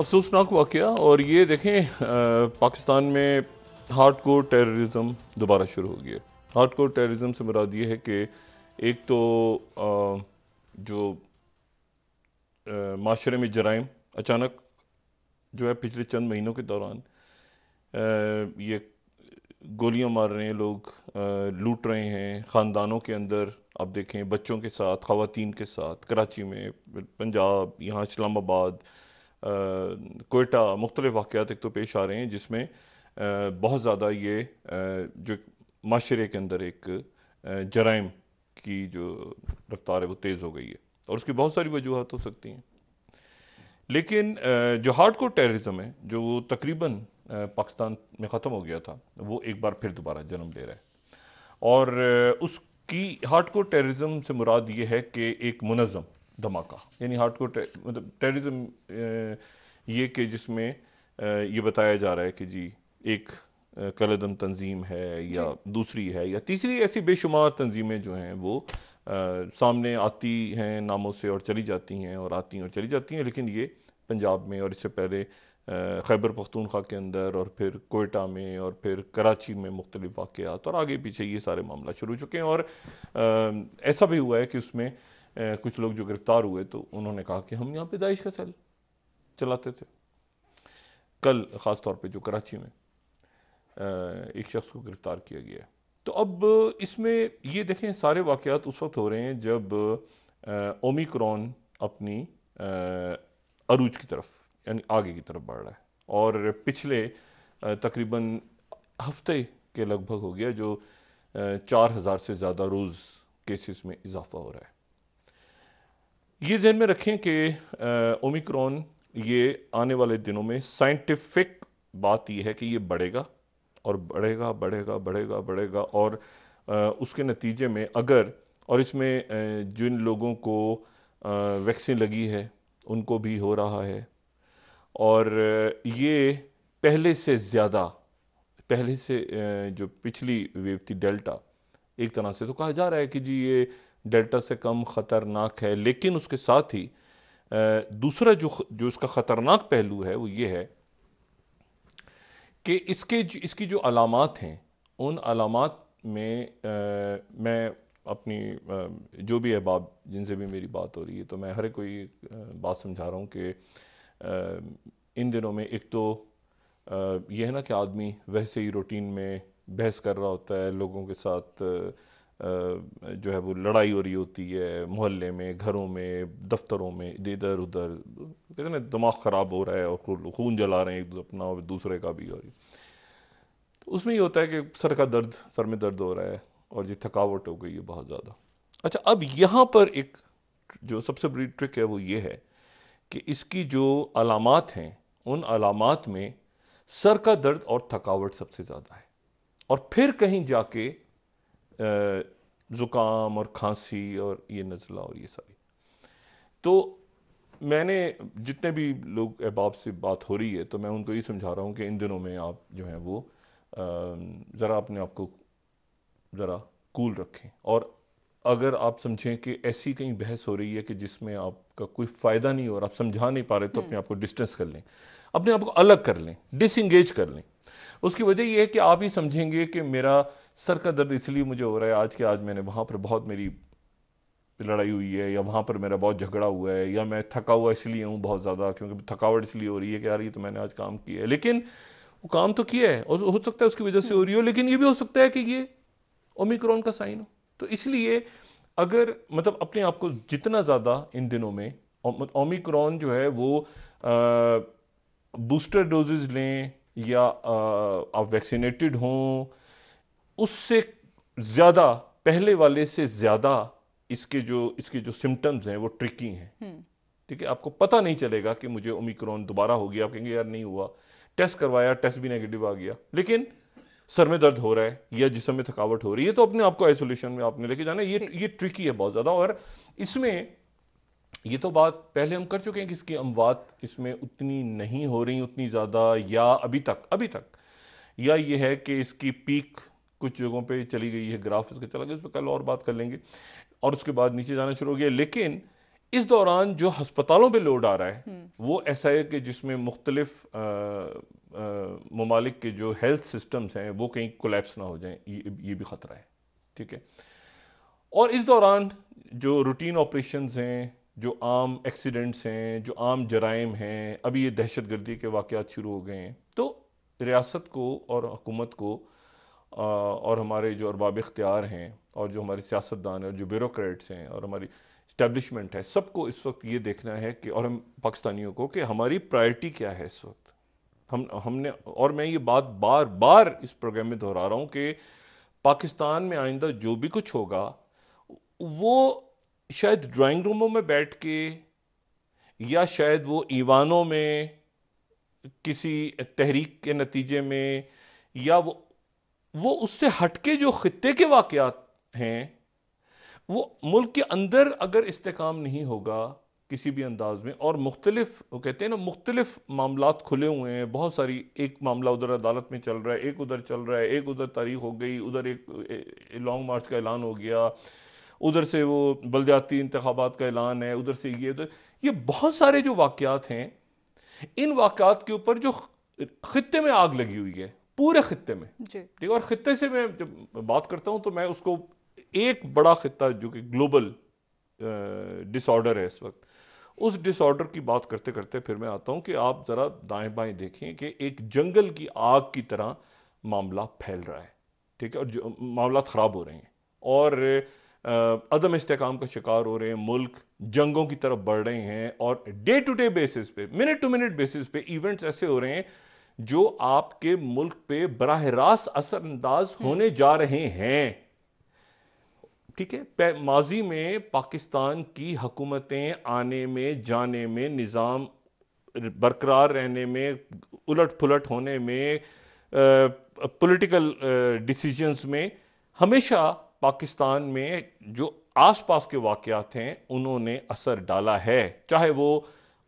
अफसोसनाक वाक़ और ये देखें पाकिस्तान में हार्ड कोर टेर्रिजम दोबारा शुरू हो गया हार्ड कोर टेररिज़म से मुराद ये है कि एक तो आ, जो माशरे में जराइम अचानक जो है पिछले चंद महीनों के दौरान आ, ये गोलियां मार रहे हैं लोग आ, लूट रहे हैं ख़ानदानों के अंदर आप देखें बच्चों के साथ ख़वातीन के साथ कराची में पंजाब यहाँ इस्लामाबाद कोयटा मुख्तलिफ वाक़ात एक तो पेश आ रहे हैं जिसमें बहुत ज़्यादा ये जो माशरे के अंदर एक जराइम की जो रफ्तार है वो तेज़ हो गई है और उसकी बहुत सारी वजूहत हो सकती हैं लेकिन जो हार्ड कोर टेररिज्म है जो वो तकरीबन पाकिस्तान में ख़त्म हो गया था वो एक बार फिर दोबारा जन्म ले रहा है और उसकी हार्ड कोर टेररिज्म से मुराद ये है कि एक मुनज़म धमाका यानी हार्ट को मतलब टेररिज्म ये कि जिसमें ये बताया जा रहा है कि जी एक कलदम तंजीम है या दूसरी है या तीसरी ऐसी बेशुमार तंजीमें जो हैं वो आ, सामने आती हैं नामों से और चली जाती हैं और आती हैं और चली जाती हैं लेकिन ये पंजाब में और इससे पहले खैबर पख्तूनख्वा के अंदर और फिर कोयटा में और फिर कराची में मुख्तलिफ वाक़ात और आगे पीछे ये सारे मामला शुरू हो चुके हैं और आ, ऐसा भी हुआ है कि उसमें कुछ लोग जो गिरफ्तार हुए तो उन्होंने कहा कि हम यहाँ पे दाइश का सेल चलाते थे कल ख़ास तौर पे जो कराची में एक शख्स को गिरफ़्तार किया गया तो अब इसमें ये देखें सारे वाकयात उस वक्त हो रहे हैं जब ओमिक्रॉन अपनी अरूज की तरफ यानी आगे की तरफ बढ़ रहा है और पिछले तकरीबन हफ्ते के लगभग हो गया जो चार हज़ार से ज़्यादा रोज़ केसेस में इजाफा हो रहा है ये जहन में रखें कि ओमिक्रॉन ये आने वाले दिनों में साइंटिफिक बात यह है कि ये बढ़ेगा और बढ़ेगा बढ़ेगा बढ़ेगा बढ़ेगा और आ, उसके नतीजे में अगर और इसमें जिन लोगों को वैक्सीन लगी है उनको भी हो रहा है और ये पहले से ज़्यादा पहले से जो पिछली वेव थी डेल्टा एक तरह से तो कहा जा रहा है कि जी ये डेल्टा से कम ख़तरनाक है लेकिन उसके साथ ही दूसरा जो जो इसका ख़तरनाक पहलू है वो ये है कि इसके इसकी जो अलामत हैं उन अलामत में आ, मैं अपनी आ, जो भी अहबाब जिनसे भी मेरी बात हो रही है तो मैं हर कोई बात समझा रहा हूँ कि इन दिनों में एक तो आ, ये है ना कि आदमी वैसे ही रूटीन में बहस कर रहा होता है लोगों के साथ जो है वो लड़ाई हो रही होती है मोहल्ले में घरों में दफ्तरों में इधर उधर कहते हैं ना दिमाग ख़राब हो रहा है और खून जला रहे हैं एक अपना और दूसरे का भी और तो उसमें ये होता है कि सर का दर्द सर में दर्द हो रहा है और ये थकावट हो गई है बहुत ज़्यादा अच्छा अब यहाँ पर एक जो सबसे बड़ी ट्रिक है वो ये है कि इसकी जो अलामत हैं उन अलामत में सर का दर्द और थकावट सबसे ज़्यादा है और फिर कहीं जाके ज़ुकाम और खांसी और ये नज़ला और ये सारी तो मैंने जितने भी लोग अहबाब से बात हो रही है तो मैं उनको ये समझा रहा हूँ कि इन दिनों में आप जो हैं वो ज़रा अपने आप को ज़रा कूल रखें और अगर आप समझें कि ऐसी कहीं बहस हो रही है कि जिसमें आपका कोई फ़ायदा नहीं हो और आप समझा नहीं पा रहे तो अपने हम्म। आप को डिस्टेंस कर लें अपने आप को अलग कर लें डिसंगेज कर लें उसकी वजह यह है कि आप ही समझेंगे कि मेरा सर का दर्द इसलिए मुझे हो रहा है आज के आज मैंने वहाँ पर बहुत मेरी लड़ाई हुई है या वहाँ पर मेरा बहुत झगड़ा हुआ है या मैं थका हुआ इसलिए हूँ बहुत ज़्यादा क्योंकि थकावट इसलिए हो रही है कि यार ये तो मैंने आज काम किया है लेकिन वो काम तो किया है और हो सकता है उसकी वजह से हो रही हो लेकिन ये भी हो सकता है कि ये ओमिक्रॉन का साइन हो तो इसलिए अगर मतलब अपने आप को जितना ज़्यादा इन दिनों में ओमिक्रॉन जो है वो आ, बूस्टर डोजेज लें या आ, आप वैक्सीनेटेड हों उससे ज्यादा पहले वाले से ज्यादा इसके जो इसके जो सिम्टम्स हैं वो ट्रिकी हैं हम्म। ठीक है आपको पता नहीं चलेगा कि मुझे ओमिक्रॉन दोबारा हो गया आप कहेंगे यार नहीं हुआ टेस्ट करवाया टेस्ट भी नेगेटिव आ गया लेकिन सर में दर्द हो रहा है या जिसम में थकावट हो रही है तो अपने आपको आइसोलेशन में आपने लेके जाना ये ये ट्रिकी है बहुत ज़्यादा और इसमें ये तो बात पहले हम कर चुके हैं कि इसकी अमवात इसमें उतनी नहीं हो रही उतनी ज़्यादा या अभी तक अभी तक या ये है कि इसकी पीक कुछ जगहों पे चली गई है ग्राफ इसका चला गया उस पर कल और बात कर लेंगे और उसके बाद नीचे जाना शुरू हो गया लेकिन इस दौरान जो हस्पतालों पे लोड आ रहा है हम्म। वो ऐसा है कि जिसमें मुख्तलिफ ममालिक के जो हेल्थ सिस्टम्स हैं वो कहीं कोलेप्स ना हो जाए ये, ये भी ख़तरा है ठीक है और इस दौरान जो रूटीन ऑपरेशन हैं जो आम एक्सीडेंट्स हैं जो आम जराइम हैं अभी ये दहशतगर्दी के वाकत शुरू हो गए हैं तो रियासत को और हुकूमत को और हमारे जो अरबाब इख्तियार हैं और जो हमारे सियासतदान हैं जो ब्यूरोट्स हैं और हमारी स्टैब्लिशमेंट है सबको इस वक्त ये देखना है कि और हम पाकिस्तानियों को कि हमारी प्रायरिटी क्या है इस वक्त हम हमने और मैं ये बात बार बार इस प्रोग्राम में दोहरा रहा हूँ कि पाकिस्तान में आइंदा जो भी कुछ होगा वो शायद ड्राइंग रूमों में बैठ के या शायद वो ईवानों में किसी तहरीक के नतीजे में या वो वो उससे हटके जो खत्ते के वाकत हैं वो मुल्क के अंदर अगर इस्तेकाम नहीं होगा किसी भी अंदाज में और मुख्तलिफ वो कहते हैं ना मुख्तलिफ मामला खुले हुए हैं बहुत सारी एक मामला उधर अदालत में चल रहा है एक उधर चल रहा है एक उधर तारीख हो गई उधर एक लॉन्ग मार्च का ऐलान हो गया उधर से वो बलद्याती इंतबात का ऐलान है उधर से ये उधर ये बहुत सारे जो वाक़ात हैं इन वाकत के ऊपर जो खत्े में आग लगी हुई है पूरे खत्े में ठीक और खत्े से मैं जब बात करता हूं तो मैं उसको एक बड़ा खत्ता जो कि ग्लोबल डिसऑर्डर है इस वक्त उस डिसऑर्डर की बात करते करते फिर मैं आता हूं कि आप जरा दाएं बाएं देखें कि एक जंगल की आग की तरह मामला फैल रहा है ठीक है और मामला ख़राब हो रहे हैं और अदम इसकाम का शिकार हो रहे हैं मुल्क जंगों की तरफ बढ़ रहे हैं और डे टू डे बेसिस पे मिनट टू मिनट बेसिस पे इवेंट्स ऐसे हो रहे हैं जो आपके मुल्क पे बरह रास्त असरअंदाज हम्म। होने जा रहे हैं ठीक है माजी में पाकिस्तान की हकूमतें आने में जाने में निज़ाम बरकरार रहने में उलट पुलट होने में पॉलिटिकल डिसीजंस में हमेशा पाकिस्तान में जो आसपास के वाक़ात हैं उन्होंने असर डाला है चाहे वो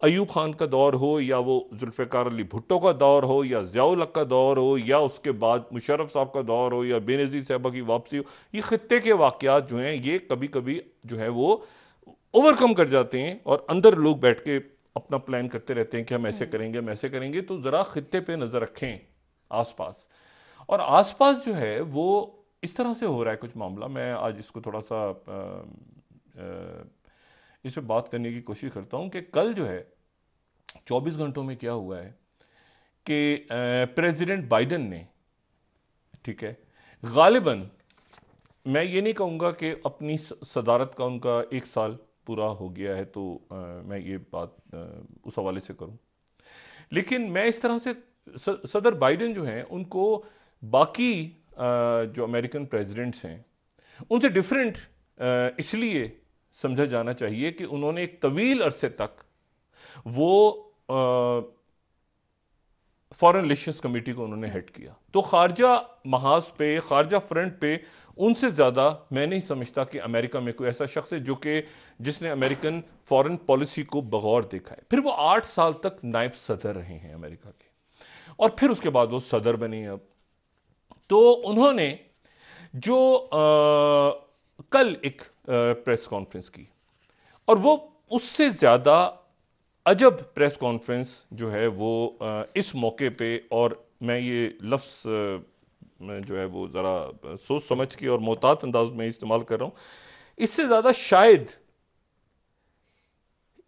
अयूब खान का दौर हो या वो जुल्फ़ार अली भुट्टो का दौर हो या ज़ियाउल का दौर हो या उसके बाद मुशरफ साहब का दौर हो या बेनज़ीर साहबा की वापसी हो ये ख़त्े के वाक़ात जो हैं ये कभी कभी जो है वो ओवरकम कर जाते हैं और अंदर लोग बैठ के अपना प्लान करते रहते हैं कि हम ऐसे हम्म। करेंगे हम ऐसे करेंगे तो ज़रा ख़त्े पर नज़र रखें आस पास और आस पास जो है वो इस तरह से हो रहा है कुछ मामला मैं आज इसको थोड़ा सा इस पर बात करने की कोशिश करता हूँ कि कल जो है 24 घंटों में क्या हुआ है कि प्रेसिडेंट बाइडन ने ठीक है गालिबा मैं ये नहीं कहूँगा कि अपनी सदारत का उनका एक साल पूरा हो गया है तो आ, मैं ये बात आ, उस हवाले से करूँ लेकिन मैं इस तरह से सदर बाइडन जो हैं उनको बाकी आ, जो अमेरिकन प्रेसिडेंट्स हैं उनसे डिफरेंट इसलिए समझा जाना चाहिए कि उन्होंने एक तवील अरसे तक वो फॉरन रिलेशन कमेटी को उन्होंने हेड किया तो खारजा महाज पे खारजा फ्रंट पे उनसे ज़्यादा मैं नहीं समझता कि अमेरिका में कोई ऐसा शख्स है जो कि जिसने अमेरिकन फॉरेन पॉलिसी को बगौर देखा है फिर वो आठ साल तक नायब सदर रहे हैं अमेरिका के और फिर उसके बाद वो सदर बने अब तो उन्होंने जो आ, कल एक आ, प्रेस कॉन्फ्रेंस की और वो उससे ज़्यादा अजब प्रेस कॉन्फ्रेंस जो है वो इस मौके पे और मैं ये लफ्स जो है वो ज़रा सोच समझ के और मोहतात अंदाज में इस्तेमाल कर रहा हूँ इससे ज़्यादा शायद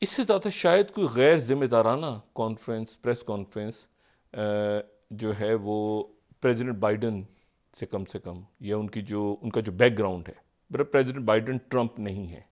इससे ज़्यादा शायद कोई गैर जिम्मेदाराना कॉन्फ्रेंस प्रेस कॉन्फ्रेंस जो है वो प्रेसिडेंट बाइडन से कम से कम या उनकी जो उनका जो बैकग्राउंड है प्रेसिडेंट बाइडन ट्रंप नहीं है